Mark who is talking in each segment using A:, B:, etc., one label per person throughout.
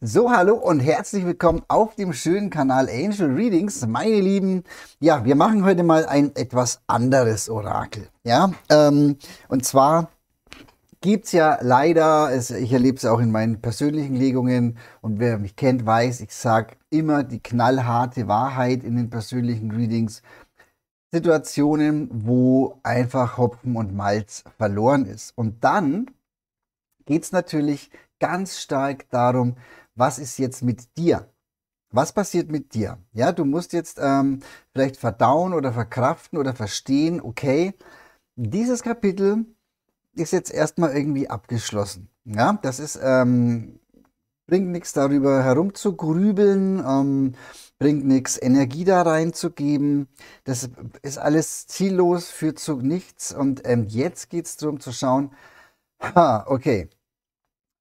A: So, hallo und herzlich willkommen auf dem schönen Kanal Angel Readings. Meine Lieben, ja, wir machen heute mal ein etwas anderes Orakel. Ja, ähm, und zwar gibt es ja leider, es, ich erlebe es auch in meinen persönlichen Legungen und wer mich kennt, weiß, ich sage immer die knallharte Wahrheit in den persönlichen Readings. Situationen, wo einfach Hopfen und Malz verloren ist. Und dann geht es natürlich ganz stark darum, was ist jetzt mit dir? Was passiert mit dir? Ja, du musst jetzt ähm, vielleicht verdauen oder verkraften oder verstehen, okay, dieses Kapitel ist jetzt erstmal irgendwie abgeschlossen. Ja, das ist, ähm, bringt nichts darüber herumzugrübeln, ähm, bringt nichts Energie da reinzugeben. Das ist alles ziellos, führt zu nichts. Und ähm, jetzt geht es darum zu schauen, ha, okay,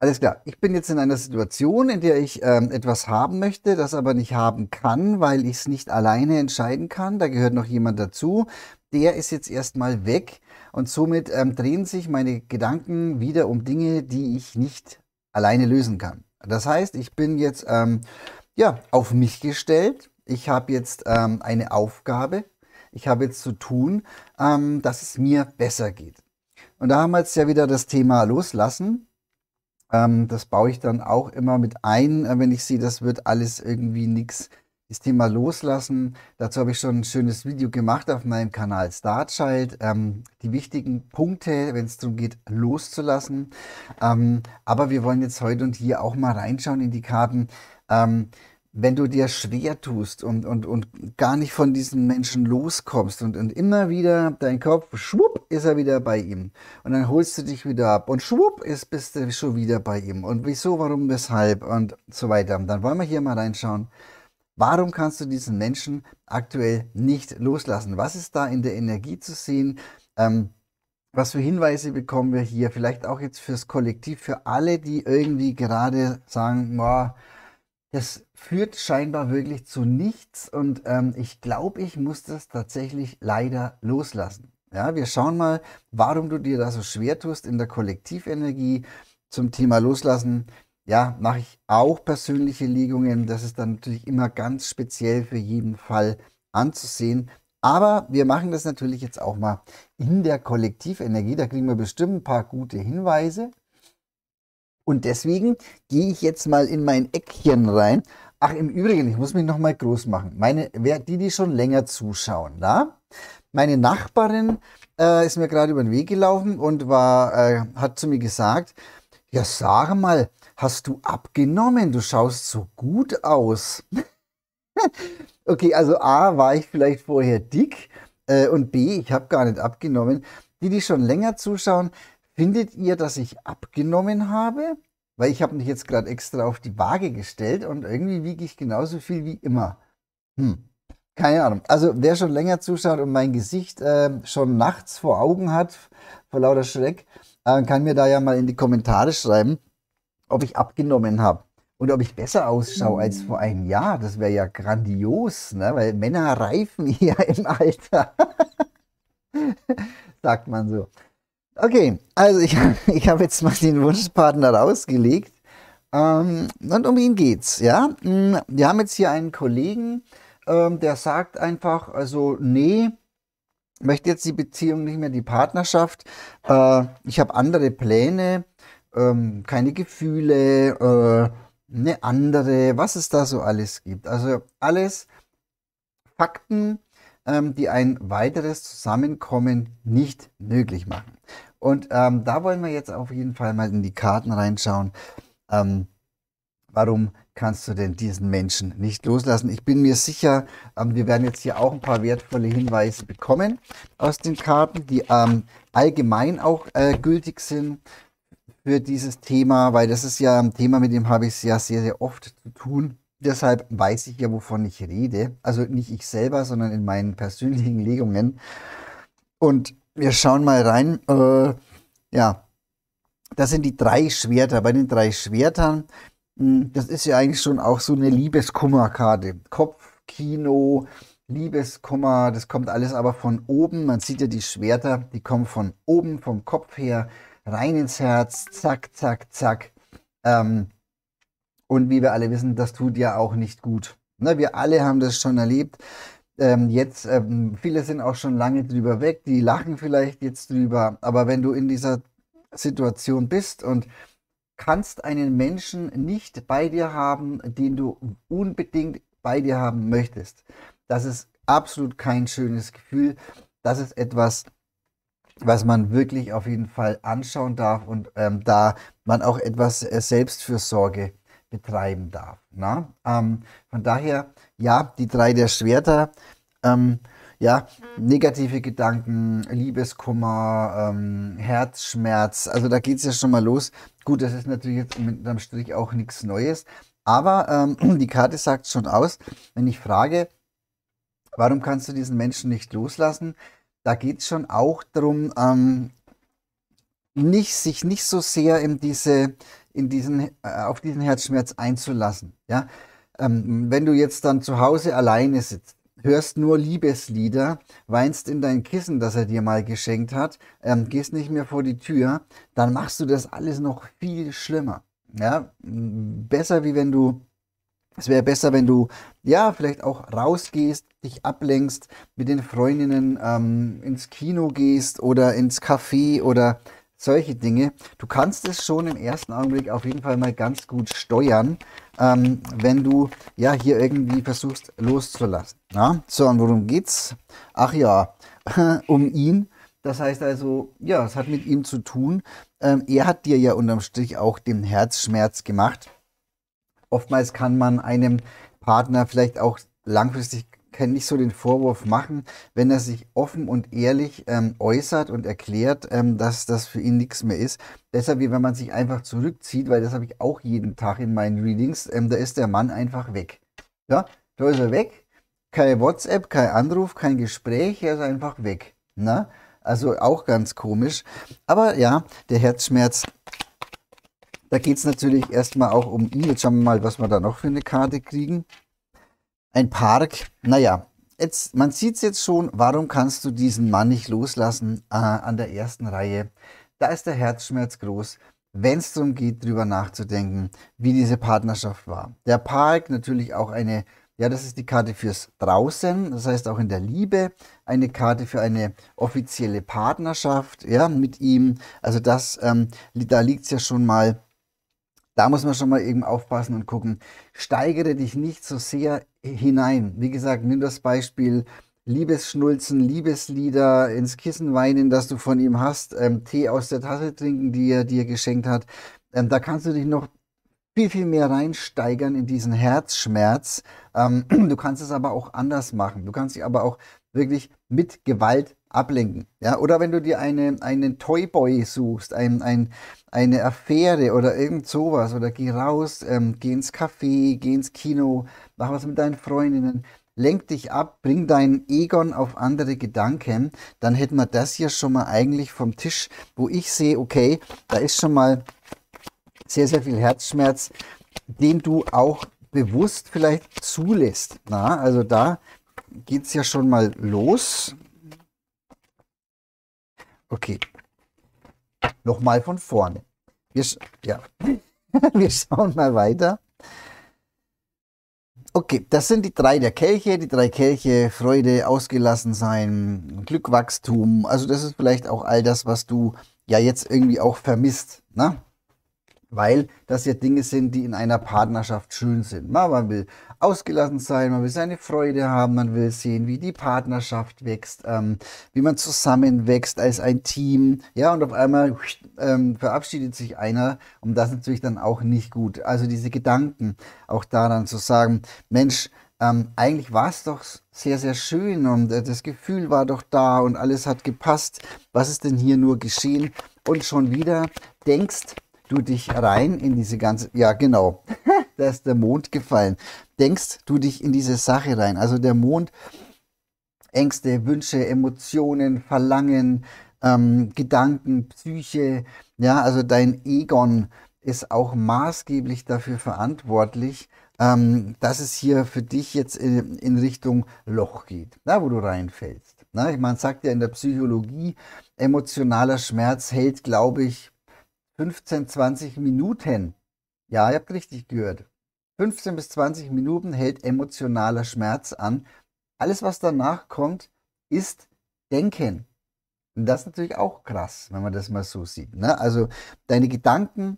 A: alles klar. Ich bin jetzt in einer Situation, in der ich ähm, etwas haben möchte, das aber nicht haben kann, weil ich es nicht alleine entscheiden kann. Da gehört noch jemand dazu. Der ist jetzt erstmal weg und somit ähm, drehen sich meine Gedanken wieder um Dinge, die ich nicht alleine lösen kann. Das heißt, ich bin jetzt ähm, ja auf mich gestellt. Ich habe jetzt ähm, eine Aufgabe. Ich habe jetzt zu tun, ähm, dass es mir besser geht. Und da haben wir jetzt ja wieder das Thema loslassen ähm, das baue ich dann auch immer mit ein, äh, wenn ich sehe, das wird alles irgendwie nichts. Das Thema Loslassen, dazu habe ich schon ein schönes Video gemacht auf meinem Kanal Startschild. Ähm, die wichtigen Punkte, wenn es darum geht, loszulassen. Ähm, aber wir wollen jetzt heute und hier auch mal reinschauen in die Karten. Ähm, wenn du dir schwer tust und, und, und gar nicht von diesem Menschen loskommst und, und immer wieder dein Kopf, schwupp, ist er wieder bei ihm. Und dann holst du dich wieder ab und schwupp, ist, bist du schon wieder bei ihm. Und wieso, warum, weshalb und so weiter. Dann wollen wir hier mal reinschauen. Warum kannst du diesen Menschen aktuell nicht loslassen? Was ist da in der Energie zu sehen? Ähm, was für Hinweise bekommen wir hier? Vielleicht auch jetzt fürs Kollektiv, für alle, die irgendwie gerade sagen, boah, das führt scheinbar wirklich zu nichts und ähm, ich glaube, ich muss das tatsächlich leider loslassen. Ja, wir schauen mal, warum du dir da so schwer tust in der Kollektivenergie zum Thema Loslassen. Ja, mache ich auch persönliche Legungen. Das ist dann natürlich immer ganz speziell für jeden Fall anzusehen. Aber wir machen das natürlich jetzt auch mal in der Kollektivenergie. Da kriegen wir bestimmt ein paar gute Hinweise. Und deswegen gehe ich jetzt mal in mein Eckchen rein. Ach, im Übrigen, ich muss mich nochmal groß machen. Meine, wer, die, die schon länger zuschauen, da? Meine Nachbarin äh, ist mir gerade über den Weg gelaufen und war, äh, hat zu mir gesagt, ja sag mal, hast du abgenommen? Du schaust so gut aus. okay, also A, war ich vielleicht vorher dick äh, und B, ich habe gar nicht abgenommen. Die, die schon länger zuschauen, Findet ihr, dass ich abgenommen habe? Weil ich habe mich jetzt gerade extra auf die Waage gestellt und irgendwie wiege ich genauso viel wie immer. Hm, keine Ahnung. Also wer schon länger zuschaut und mein Gesicht äh, schon nachts vor Augen hat, vor lauter Schreck, äh, kann mir da ja mal in die Kommentare schreiben, ob ich abgenommen habe. Und ob ich besser ausschaue als vor einem Jahr, das wäre ja grandios, ne? weil Männer reifen ja im Alter, sagt man so. Okay, also ich, ich habe jetzt mal den Wunschpartner rausgelegt. Ähm, und um ihn geht's, ja. Mm, wir haben jetzt hier einen Kollegen, ähm, der sagt einfach, also nee, möchte jetzt die Beziehung nicht mehr, die Partnerschaft. Äh, ich habe andere Pläne, ähm, keine Gefühle, äh, eine andere, was es da so alles gibt. Also alles Fakten, ähm, die ein weiteres Zusammenkommen nicht möglich machen. Und ähm, da wollen wir jetzt auf jeden Fall mal in die Karten reinschauen. Ähm, warum kannst du denn diesen Menschen nicht loslassen? Ich bin mir sicher, ähm, wir werden jetzt hier auch ein paar wertvolle Hinweise bekommen aus den Karten, die ähm, allgemein auch äh, gültig sind für dieses Thema, weil das ist ja ein Thema, mit dem habe ich es ja sehr, sehr oft zu tun. Deshalb weiß ich ja, wovon ich rede. Also nicht ich selber, sondern in meinen persönlichen Legungen. Und wir schauen mal rein. Äh, ja, das sind die drei Schwerter. Bei den drei Schwertern, hm, das ist ja eigentlich schon auch so eine Liebeskummerkarte. Kopf, Kino, Liebeskummer, das kommt alles aber von oben. Man sieht ja die Schwerter, die kommen von oben, vom Kopf her, rein ins Herz, zack, zack, zack. Ähm, und wie wir alle wissen, das tut ja auch nicht gut. Ne, wir alle haben das schon erlebt. Ähm, jetzt, ähm, viele sind auch schon lange drüber weg, die lachen vielleicht jetzt drüber. Aber wenn du in dieser Situation bist und kannst einen Menschen nicht bei dir haben, den du unbedingt bei dir haben möchtest, das ist absolut kein schönes Gefühl. Das ist etwas, was man wirklich auf jeden Fall anschauen darf und ähm, da man auch etwas äh, Selbstfürsorge betreiben darf. Na? Ähm, von daher, ja, die drei der Schwerter, ähm, ja, negative Gedanken, Liebeskummer, ähm, Herzschmerz, also da geht es ja schon mal los. Gut, das ist natürlich jetzt mit einem Strich auch nichts Neues, aber ähm, die Karte sagt schon aus, wenn ich frage, warum kannst du diesen Menschen nicht loslassen, da geht es schon auch darum, ähm, nicht, sich nicht so sehr in diese in diesen, äh, auf diesen Herzschmerz einzulassen. Ja? Ähm, wenn du jetzt dann zu Hause alleine sitzt, hörst nur Liebeslieder, weinst in dein Kissen, das er dir mal geschenkt hat, ähm, gehst nicht mehr vor die Tür, dann machst du das alles noch viel schlimmer. Ja? Besser wie wenn du es wäre besser, wenn du ja vielleicht auch rausgehst, dich ablenkst, mit den Freundinnen ähm, ins Kino gehst oder ins Café oder solche Dinge. Du kannst es schon im ersten Augenblick auf jeden Fall mal ganz gut steuern, ähm, wenn du ja hier irgendwie versuchst loszulassen. Ja? So, und worum geht's? Ach ja, um ihn. Das heißt also, ja, es hat mit ihm zu tun. Ähm, er hat dir ja unterm Strich auch den Herzschmerz gemacht. Oftmals kann man einem Partner vielleicht auch langfristig kann nicht so den Vorwurf machen, wenn er sich offen und ehrlich ähm, äußert und erklärt, ähm, dass das für ihn nichts mehr ist. Deshalb, wie wenn man sich einfach zurückzieht, weil das habe ich auch jeden Tag in meinen Readings, ähm, da ist der Mann einfach weg. Ja, da ist er weg. Kein WhatsApp, kein Anruf, kein Gespräch, er ist einfach weg. Na? Also auch ganz komisch. Aber ja, der Herzschmerz da geht es natürlich erstmal auch um ihn. Jetzt schauen wir mal, was wir da noch für eine Karte kriegen ein Park. Naja, jetzt, man sieht es jetzt schon, warum kannst du diesen Mann nicht loslassen äh, an der ersten Reihe? Da ist der Herzschmerz groß, wenn es darum geht, drüber nachzudenken, wie diese Partnerschaft war. Der Park natürlich auch eine, ja, das ist die Karte fürs Draußen, das heißt auch in der Liebe, eine Karte für eine offizielle Partnerschaft, ja, mit ihm. Also das, ähm, da liegt es ja schon mal da muss man schon mal eben aufpassen und gucken. Steigere dich nicht so sehr hinein. Wie gesagt, nimm das Beispiel Liebesschnulzen, Liebeslieder, ins Kissen weinen, das du von ihm hast, ähm, Tee aus der Tasse trinken, die er dir geschenkt hat. Ähm, da kannst du dich noch viel, viel mehr reinsteigern in diesen Herzschmerz. Ähm, du kannst es aber auch anders machen. Du kannst dich aber auch wirklich mit Gewalt ablenken. Ja? Oder wenn du dir einen, einen Toyboy suchst, ein, ein, eine Affäre oder irgend sowas, oder geh raus, ähm, geh ins Café, geh ins Kino, mach was mit deinen Freundinnen, lenk dich ab, bring deinen Egon auf andere Gedanken, dann hätten wir das hier schon mal eigentlich vom Tisch, wo ich sehe, okay, da ist schon mal sehr, sehr viel Herzschmerz, den du auch bewusst vielleicht zulässt. Na, also da geht es ja schon mal los. Okay. Nochmal von vorne. Wir, ja. Wir schauen mal weiter. Okay, das sind die drei der Kelche. Die drei Kelche, Freude, Ausgelassensein, Glückwachstum. Also das ist vielleicht auch all das, was du ja jetzt irgendwie auch vermisst. Ne? weil das ja Dinge sind, die in einer Partnerschaft schön sind. Man will ausgelassen sein, man will seine Freude haben, man will sehen, wie die Partnerschaft wächst, ähm, wie man zusammenwächst als ein Team. Ja, und auf einmal ähm, verabschiedet sich einer und das ist natürlich dann auch nicht gut. Also diese Gedanken auch daran zu sagen, Mensch, ähm, eigentlich war es doch sehr, sehr schön und äh, das Gefühl war doch da und alles hat gepasst. Was ist denn hier nur geschehen? Und schon wieder denkst, du dich rein in diese ganze, ja genau, da ist der Mond gefallen. Denkst du dich in diese Sache rein. Also der Mond, Ängste, Wünsche, Emotionen, Verlangen, ähm, Gedanken, Psyche, ja, also dein Egon ist auch maßgeblich dafür verantwortlich, ähm, dass es hier für dich jetzt in, in Richtung Loch geht, da wo du reinfällst. Na, ich meine, sagt ja in der Psychologie, emotionaler Schmerz hält, glaube ich, 15, 20 Minuten. Ja, ihr habt richtig gehört. 15 bis 20 Minuten hält emotionaler Schmerz an. Alles, was danach kommt, ist Denken. Und das ist natürlich auch krass, wenn man das mal so sieht. Ne? Also deine Gedanken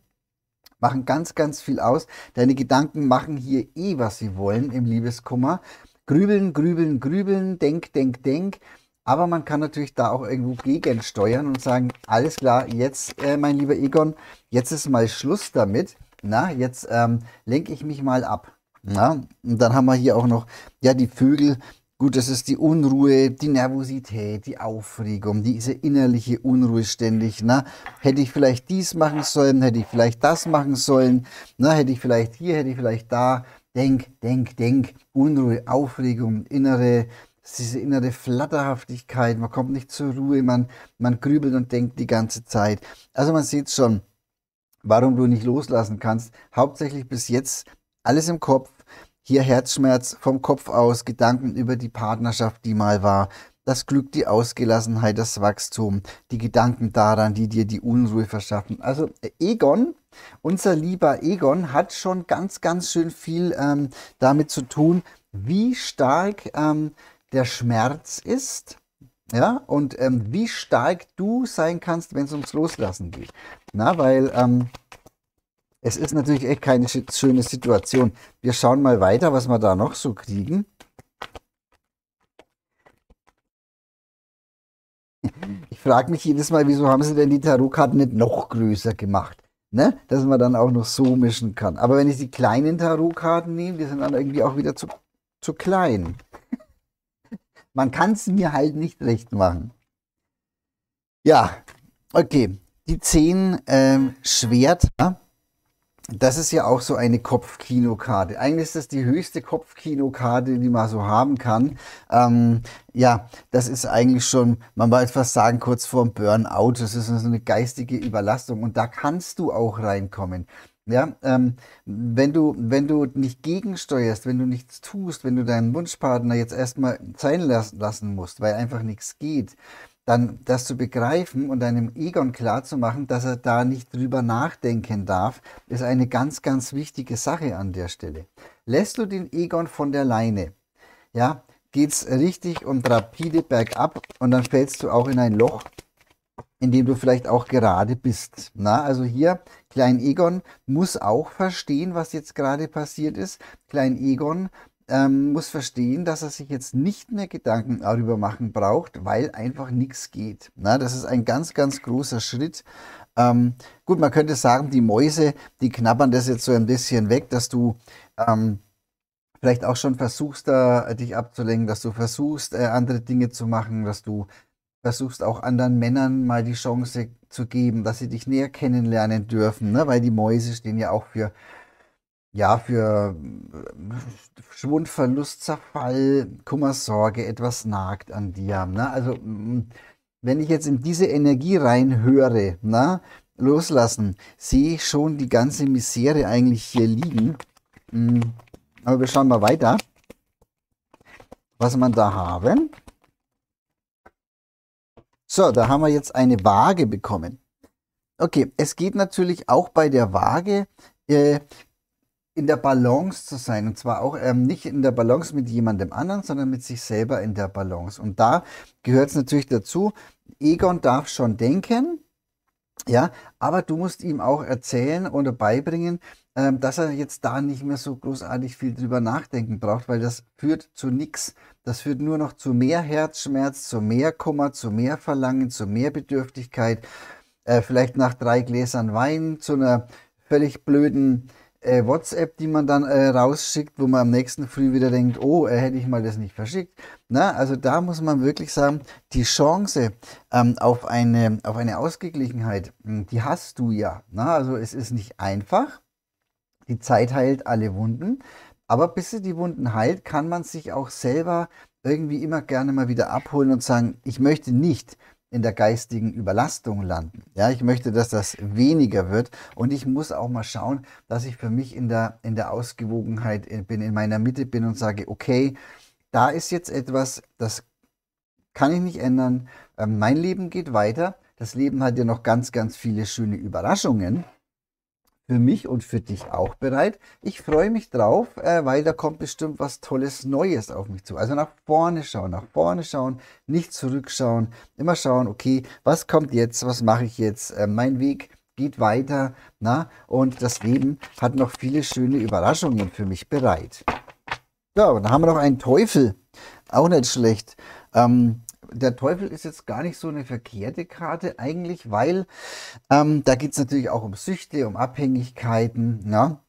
A: machen ganz, ganz viel aus. Deine Gedanken machen hier eh, was sie wollen im Liebeskummer. Grübeln, grübeln, grübeln, denk, denk, denk. Aber man kann natürlich da auch irgendwo gegensteuern und sagen, alles klar, jetzt, äh, mein lieber Egon, jetzt ist mal Schluss damit. Na, jetzt ähm, lenke ich mich mal ab. Na, und dann haben wir hier auch noch, ja, die Vögel. Gut, das ist die Unruhe, die Nervosität, die Aufregung, diese innerliche Unruhe ständig. Na, hätte ich vielleicht dies machen sollen, hätte ich vielleicht das machen sollen, na, hätte ich vielleicht hier, hätte ich vielleicht da. Denk, denk, denk, Unruhe, Aufregung, innere diese innere Flatterhaftigkeit, man kommt nicht zur Ruhe, man, man grübelt und denkt die ganze Zeit. Also man sieht schon, warum du nicht loslassen kannst. Hauptsächlich bis jetzt alles im Kopf, hier Herzschmerz vom Kopf aus, Gedanken über die Partnerschaft, die mal war, das Glück, die Ausgelassenheit, das Wachstum, die Gedanken daran, die dir die Unruhe verschaffen. Also äh, Egon, unser lieber Egon, hat schon ganz, ganz schön viel ähm, damit zu tun, wie stark ähm, der Schmerz ist, ja, und ähm, wie stark du sein kannst, wenn es ums Loslassen geht. Na, weil ähm, es ist natürlich echt keine schöne Situation. Wir schauen mal weiter, was wir da noch so kriegen. Ich frage mich jedes Mal, wieso haben sie denn die Tarotkarten nicht noch größer gemacht? Ne? Dass man dann auch noch so mischen kann. Aber wenn ich die kleinen Tarotkarten nehme, die sind dann irgendwie auch wieder zu, zu klein. Man kann es mir halt nicht recht machen. Ja, okay. Die 10 ähm, Schwert, ne? das ist ja auch so eine Kopfkinokarte. Eigentlich ist das die höchste Kopfkinokarte, die man so haben kann. Ähm, ja, das ist eigentlich schon, man wollte fast sagen, kurz vorm Burnout. Das ist so eine geistige Überlastung und da kannst du auch reinkommen. Ja, ähm, wenn du, wenn du nicht gegensteuerst, wenn du nichts tust, wenn du deinen Wunschpartner jetzt erstmal sein lassen, musst, weil einfach nichts geht, dann das zu begreifen und deinem Egon klar zu machen, dass er da nicht drüber nachdenken darf, ist eine ganz, ganz wichtige Sache an der Stelle. Lässt du den Egon von der Leine, ja, geht's richtig und rapide bergab und dann fällst du auch in ein Loch in dem du vielleicht auch gerade bist. Na, also hier, Klein Egon muss auch verstehen, was jetzt gerade passiert ist. Klein Egon ähm, muss verstehen, dass er sich jetzt nicht mehr Gedanken darüber machen braucht, weil einfach nichts geht. Na, das ist ein ganz, ganz großer Schritt. Ähm, gut, man könnte sagen, die Mäuse, die knabbern das jetzt so ein bisschen weg, dass du ähm, vielleicht auch schon versuchst, da, dich abzulenken, dass du versuchst, äh, andere Dinge zu machen, dass du versuchst auch anderen Männern mal die Chance zu geben, dass sie dich näher kennenlernen dürfen, ne? weil die Mäuse stehen ja auch für, ja, für äh, Schwundverlust, Zerfall, Kummer, Sorge, etwas nagt an dir. Ne? Also mm, wenn ich jetzt in diese Energie reinhöre, ne? loslassen, sehe ich schon die ganze Misere eigentlich hier liegen. Mm, aber wir schauen mal weiter, was man da haben. So, da haben wir jetzt eine Waage bekommen. Okay, es geht natürlich auch bei der Waage äh, in der Balance zu sein. Und zwar auch ähm, nicht in der Balance mit jemandem anderen, sondern mit sich selber in der Balance. Und da gehört es natürlich dazu, Egon darf schon denken, ja, aber du musst ihm auch erzählen oder beibringen, ähm, dass er jetzt da nicht mehr so großartig viel drüber nachdenken braucht, weil das führt zu nichts. Das führt nur noch zu mehr Herzschmerz, zu mehr Kummer, zu mehr Verlangen, zu mehr Bedürftigkeit, äh, vielleicht nach drei Gläsern Wein, zu einer völlig blöden äh, WhatsApp, die man dann äh, rausschickt, wo man am nächsten Früh wieder denkt, oh, äh, hätte ich mal das nicht verschickt. Na, also da muss man wirklich sagen, die Chance ähm, auf, eine, auf eine Ausgeglichenheit, hm, die hast du ja. Na, also es ist nicht einfach die Zeit heilt alle Wunden. Aber bis sie die Wunden heilt, kann man sich auch selber irgendwie immer gerne mal wieder abholen und sagen, ich möchte nicht in der geistigen Überlastung landen. Ja, ich möchte, dass das weniger wird und ich muss auch mal schauen, dass ich für mich in der, in der Ausgewogenheit bin, in meiner Mitte bin und sage, okay, da ist jetzt etwas, das kann ich nicht ändern, ähm, mein Leben geht weiter, das Leben hat ja noch ganz, ganz viele schöne Überraschungen für mich und für dich auch bereit. Ich freue mich drauf, äh, weil da kommt bestimmt was Tolles Neues auf mich zu. Also nach vorne schauen, nach vorne schauen, nicht zurückschauen, immer schauen, okay, was kommt jetzt, was mache ich jetzt, äh, mein Weg geht weiter, na, und das Leben hat noch viele schöne Überraschungen für mich bereit. Ja, und dann haben wir noch einen Teufel, auch nicht schlecht. Ähm, der Teufel ist jetzt gar nicht so eine verkehrte Karte eigentlich, weil ähm, da geht es natürlich auch um Süchte, um Abhängigkeiten, ja? Ne?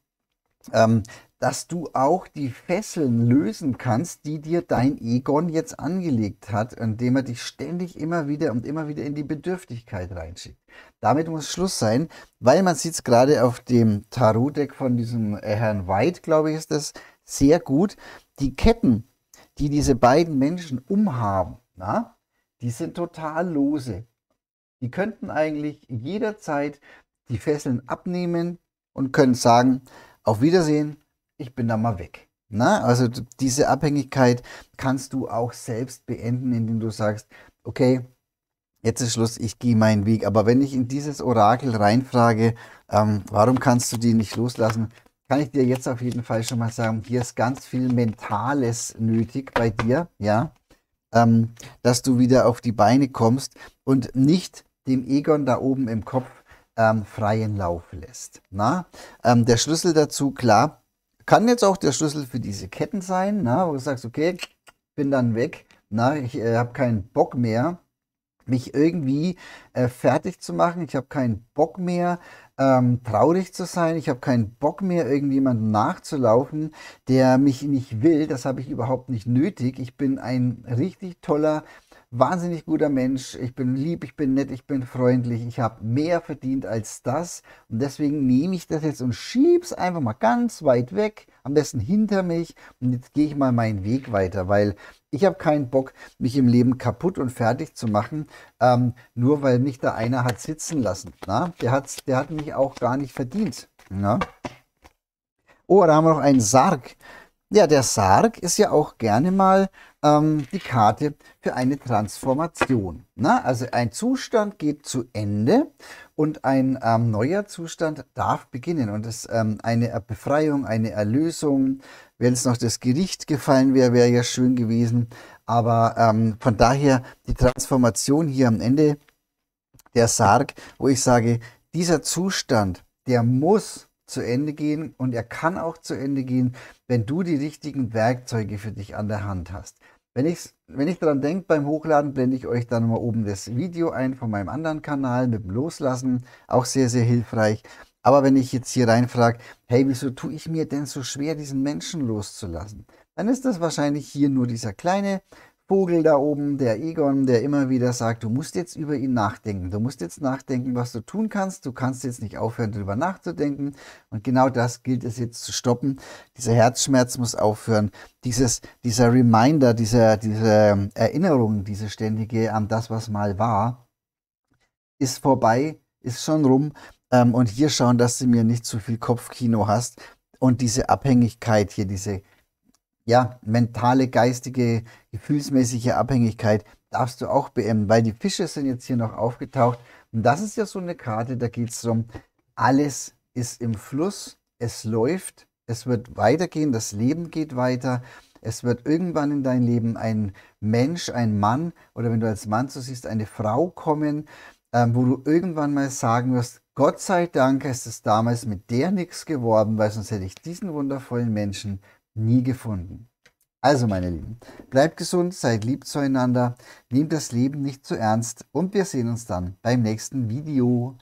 A: ähm, dass du auch die Fesseln lösen kannst, die dir dein Egon jetzt angelegt hat, indem er dich ständig immer wieder und immer wieder in die Bedürftigkeit reinschickt. Damit muss Schluss sein, weil man sieht es gerade auf dem Tarot-Deck von diesem äh, Herrn White, glaube ich, ist das sehr gut. Die Ketten, die diese beiden Menschen umhaben, na? Die sind total lose. Die könnten eigentlich jederzeit die Fesseln abnehmen und können sagen, auf Wiedersehen, ich bin da mal weg. Na, also diese Abhängigkeit kannst du auch selbst beenden, indem du sagst, okay, jetzt ist Schluss, ich gehe meinen Weg. Aber wenn ich in dieses Orakel reinfrage, ähm, warum kannst du die nicht loslassen, kann ich dir jetzt auf jeden Fall schon mal sagen, hier ist ganz viel Mentales nötig bei dir, ja ähm, dass du wieder auf die Beine kommst und nicht dem Egon da oben im Kopf ähm, freien Lauf lässt. Na? Ähm, der Schlüssel dazu, klar, kann jetzt auch der Schlüssel für diese Ketten sein, na, wo du sagst, okay, bin dann weg, na, ich äh, habe keinen Bock mehr mich irgendwie äh, fertig zu machen. Ich habe keinen Bock mehr, ähm, traurig zu sein. Ich habe keinen Bock mehr, irgendjemandem nachzulaufen, der mich nicht will. Das habe ich überhaupt nicht nötig. Ich bin ein richtig toller wahnsinnig guter Mensch, ich bin lieb, ich bin nett, ich bin freundlich, ich habe mehr verdient als das und deswegen nehme ich das jetzt und schiebe es einfach mal ganz weit weg, am besten hinter mich und jetzt gehe ich mal meinen Weg weiter, weil ich habe keinen Bock, mich im Leben kaputt und fertig zu machen, ähm, nur weil mich da einer hat sitzen lassen. Na? Der, hat's, der hat mich auch gar nicht verdient. Na? Oh, da haben wir noch einen Sarg. Ja, der Sarg ist ja auch gerne mal ähm, die Karte für eine Transformation. Na, ne? also ein Zustand geht zu Ende und ein ähm, neuer Zustand darf beginnen. Und das ähm, eine Befreiung, eine Erlösung. Wenn es noch das Gericht gefallen wäre, wäre ja schön gewesen. Aber ähm, von daher die Transformation hier am Ende, der Sarg, wo ich sage, dieser Zustand, der muss zu Ende gehen und er kann auch zu Ende gehen, wenn du die richtigen Werkzeuge für dich an der Hand hast. Wenn ich, wenn ich daran denke, beim Hochladen blende ich euch dann mal oben das Video ein von meinem anderen Kanal mit dem Loslassen. Auch sehr, sehr hilfreich. Aber wenn ich jetzt hier reinfrage, hey, wieso tue ich mir denn so schwer, diesen Menschen loszulassen? Dann ist das wahrscheinlich hier nur dieser kleine Vogel da oben, der Egon, der immer wieder sagt, du musst jetzt über ihn nachdenken. Du musst jetzt nachdenken, was du tun kannst. Du kannst jetzt nicht aufhören, darüber nachzudenken. Und genau das gilt es jetzt zu stoppen. Dieser Herzschmerz muss aufhören. Dieses, dieser Reminder, dieser, diese Erinnerung, diese ständige an das, was mal war, ist vorbei, ist schon rum. Ähm, und hier schauen, dass du mir nicht zu viel Kopfkino hast. Und diese Abhängigkeit hier, diese ja, mentale, geistige, gefühlsmäßige Abhängigkeit darfst du auch beenden, weil die Fische sind jetzt hier noch aufgetaucht. Und das ist ja so eine Karte, da geht es darum, alles ist im Fluss, es läuft, es wird weitergehen, das Leben geht weiter. Es wird irgendwann in dein Leben ein Mensch, ein Mann oder wenn du als Mann so siehst, eine Frau kommen, ähm, wo du irgendwann mal sagen wirst, Gott sei Dank ist es damals mit der nichts geworden, weil sonst hätte ich diesen wundervollen Menschen nie gefunden. Also, meine Lieben, bleibt gesund, seid lieb zueinander, nehmt das Leben nicht zu ernst und wir sehen uns dann beim nächsten Video.